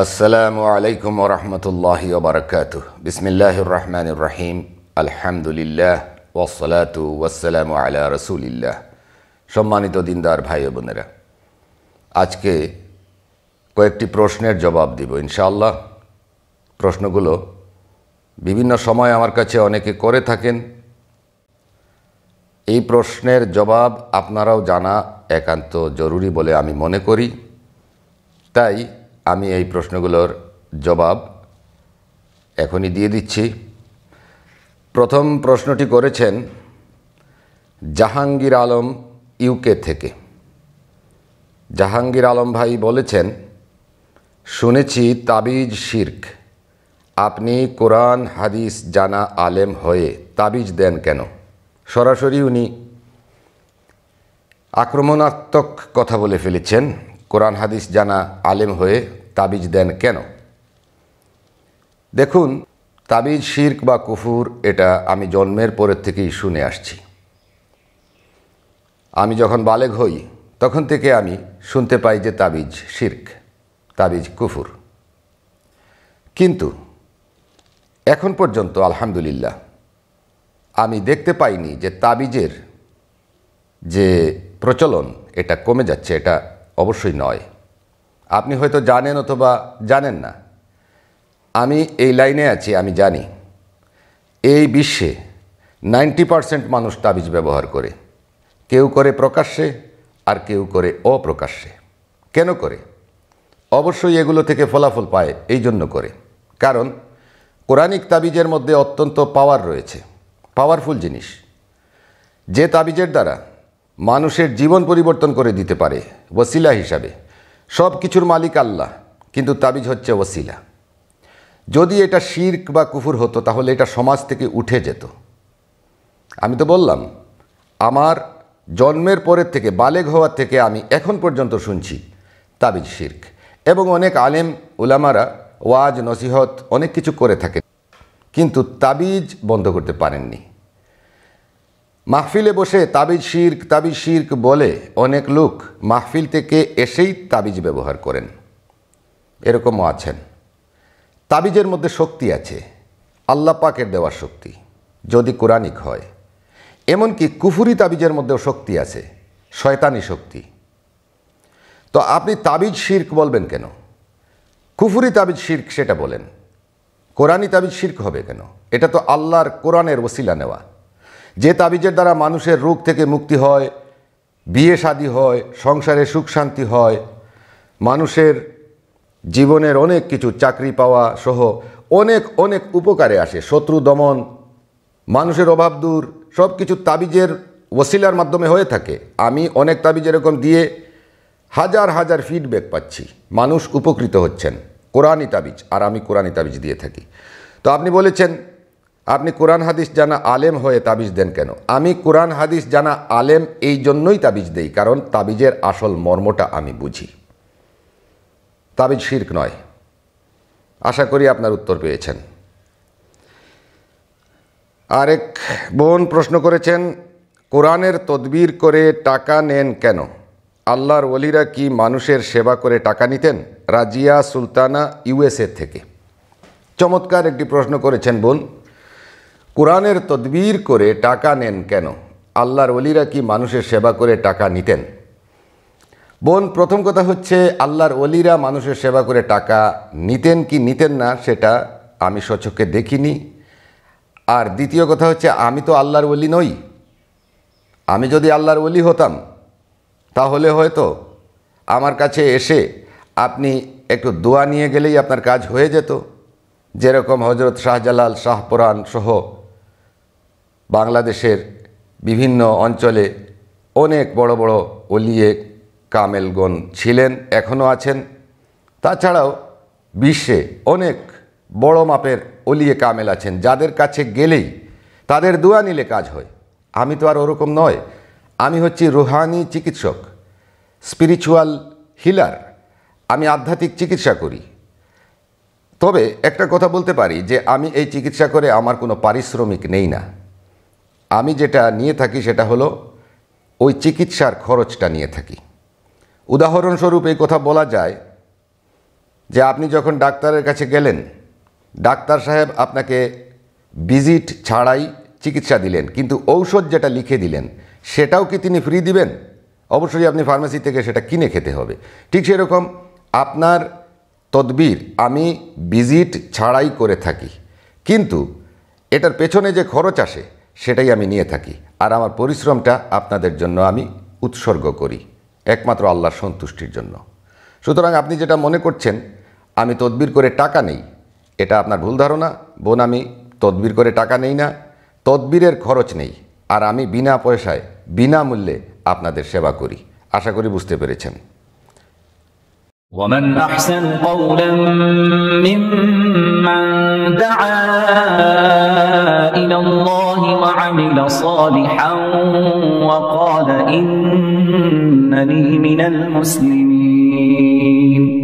আসসালামু আলাইকুম ওরহমতুল্লাহ ওবরকাত বিসমিল্লাহ রহমান রহিম আলহামদুলিল্লাহ ওসলাত ওয়াসালাম আলা রসুলিল্লাহ সম্মানিত দিনদার ভাই বোনেরা আজকে কয়েকটি প্রশ্নের জবাব দিব ইনশাআল্লাহ প্রশ্নগুলো বিভিন্ন সময় আমার কাছে অনেকে করে থাকেন এই প্রশ্নের জবাব আপনারাও জানা একান্ত জরুরি বলে আমি মনে করি তাই আমি এই প্রশ্নগুলোর জবাব এখনই দিয়ে দিচ্ছি প্রথম প্রশ্নটি করেছেন জাহাঙ্গীর আলম ইউকে থেকে জাহাঙ্গীর আলম ভাই বলেছেন শুনেছি তাবিজ শির্ক আপনি কোরআন হাদিস জানা আলেম হয়ে তাবিজ দেন কেন সরাসরি উনি আক্রমণাত্মক কথা বলে ফেলেছেন কোরআন হাদিস জানা আলেম হয়ে তাবিজ দেন কেন দেখুন তাবিজ শির্ক বা কুফুর এটা আমি জন্মের পরের থেকেই শুনে আসছি আমি যখন বালেগ হই তখন থেকে আমি শুনতে পাই যে তাবিজ শির্ক তাবিজ কুফুর কিন্তু এখন পর্যন্ত আলহামদুলিল্লাহ আমি দেখতে পাইনি যে তাবিজের যে প্রচলন এটা কমে যাচ্ছে এটা অবশ্যই নয় আপনি হয়তো জানেন অথবা জানেন না আমি এই লাইনে আছি আমি জানি এই বিশ্বে নাইনটি পারসেন্ট মানুষ তাবিজ ব্যবহার করে কেউ করে প্রকাশ্যে আর কেউ করে অপ্রকাশ্যে কেন করে অবশ্যই এগুলো থেকে ফলাফল পায় এই জন্য করে কারণ কোরআনিক তাবিজের মধ্যে অত্যন্ত পাওয়ার রয়েছে পাওয়ারফুল জিনিস যে তাবিজের দ্বারা মানুষের জীবন পরিবর্তন করে দিতে পারে ওসিলা হিসাবে সব কিছুর মালিক আল্লাহ কিন্তু তাবিজ হচ্ছে ওসিলা যদি এটা শির্ক বা কুফুর হতো তাহলে এটা সমাজ থেকে উঠে যেত আমি তো বললাম আমার জন্মের পরের থেকে বালেগ হওয়ার থেকে আমি এখন পর্যন্ত শুনছি তাবিজ শির্ক এবং অনেক আলেম উলামারা ওয়াজ নসিহত অনেক কিছু করে থাকে কিন্তু তাবিজ বন্ধ করতে পারেননি মাহফিলে বসে তাবিজ শির্ক তাবিজ শির্ক বলে অনেক লোক মাহফিল থেকে এসেই তাবিজ ব্যবহার করেন এরকমও আছেন তাবিজের মধ্যে শক্তি আছে আল্লাহ পাকের দেওয়ার শক্তি যদি কোরআনিক হয় এমনকি কুফুরি তাবিজের মধ্যেও শক্তি আছে শয়তানি শক্তি তো আপনি তাবিজ শির্ক বলবেন কেন কুফুরি তাবিজ শির্ক সেটা বলেন কোরআনই তাবিজ শির্ক হবে কেন এটা তো আল্লাহর কোরআনের ওসিলা নেওয়া যে তাবিজের দ্বারা মানুষের রোগ থেকে মুক্তি হয় বিয়ে শাদী হয় সংসারে সুখ শান্তি হয় মানুষের জীবনের অনেক কিছু চাকরি পাওয়া সহ অনেক অনেক উপকারে আসে শত্রু দমন মানুষের অভাব দূর সব কিছু তাবিজের ওসিলার মাধ্যমে হয়ে থাকে আমি অনেক তাবিজ এরকম দিয়ে হাজার হাজার ফিডব্যাক পাচ্ছি মানুষ উপকৃত হচ্ছেন কোরআনই তাবিজ আর আমি কোরআনই তাবিজ দিয়ে থাকি তো আপনি বলেছেন আপনি কোরআন হাদিস জানা আলেম হয়ে তাবিজ দেন কেন আমি কোরআন হাদিস জানা আলেম এই জন্যই তাবিজ দেই কারণ তাবিজের আসল মর্মটা আমি বুঝি তাবিজ শির্ক নয় আশা করি আপনার উত্তর পেয়েছেন আরেক বোন প্রশ্ন করেছেন কোরআনের তদবির করে টাকা নেন কেন আল্লাহর ওলিরা কি মানুষের সেবা করে টাকা নিতেন রাজিয়া সুলতানা ইউএসএ থেকে চমৎকার একটি প্রশ্ন করেছেন বোন কোরআনের তদবির করে টাকা নেন কেন আল্লাহর অলিরা কি মানুষের সেবা করে টাকা নিতেন বোন প্রথম কথা হচ্ছে আল্লাহর অলিরা মানুষের সেবা করে টাকা নিতেন কি নিতেন না সেটা আমি সচক্ষে দেখিনি আর দ্বিতীয় কথা হচ্ছে আমি তো আল্লাহর অলি নই আমি যদি আল্লাহর অলি হতাম তাহলে হয়তো আমার কাছে এসে আপনি একটু দোয়া নিয়ে গেলেই আপনার কাজ হয়ে যেত যেরকম হজরত শাহজালাল শাহপুরাণ সহ বাংলাদেশের বিভিন্ন অঞ্চলে অনেক বড় বড় অলিয়ে কামেলগণ ছিলেন এখনও আছেন তাছাড়াও বিশ্বে অনেক বড় মাপের অলিয়ে কামেল আছেন যাদের কাছে গেলেই তাদের দোয়া নিলে কাজ হয় আমি তো আর ওরকম নয় আমি হচ্ছি রুহানি চিকিৎসক স্পিরিচুয়াল হিলার আমি আধ্যাত্মিক চিকিৎসা করি তবে একটা কথা বলতে পারি যে আমি এই চিকিৎসা করে আমার কোনো পারিশ্রমিক নেই না আমি যেটা নিয়ে থাকি সেটা হলো ওই চিকিৎসার খরচটা নিয়ে থাকি উদাহরণস্বরূপ এই কথা বলা যায় যে আপনি যখন ডাক্তারের কাছে গেলেন ডাক্তার সাহেব আপনাকে ভিজিট ছাড়াই চিকিৎসা দিলেন কিন্তু ঔষধ যেটা লিখে দিলেন সেটাও কি তিনি ফ্রি দিবেন অবশ্যই আপনি ফার্মেসি থেকে সেটা কিনে খেতে হবে ঠিক সেরকম আপনার তদবির আমি ভিজিট ছাড়াই করে থাকি কিন্তু এটার পেছনে যে খরচ আসে সেটাই আমি নিয়ে থাকি আর আমার পরিশ্রমটা আপনাদের জন্য আমি উৎসর্গ করি একমাত্র আল্লাহর সন্তুষ্টির জন্য সুতরাং আপনি যেটা মনে করছেন আমি তদবির করে টাকা নেই এটা আপনার ভুল ধারণা বোন আমি তদবির করে টাকা নেই না তদবিরের খরচ নেই আর আমি বিনা পয়সায় বিনামূল্যে আপনাদের সেবা করি আশা করি বুঝতে পেরেছেন ومن أحسن قولا ممن دعا إلى الله الله وعمل صالحا وقال إنني من المسلمين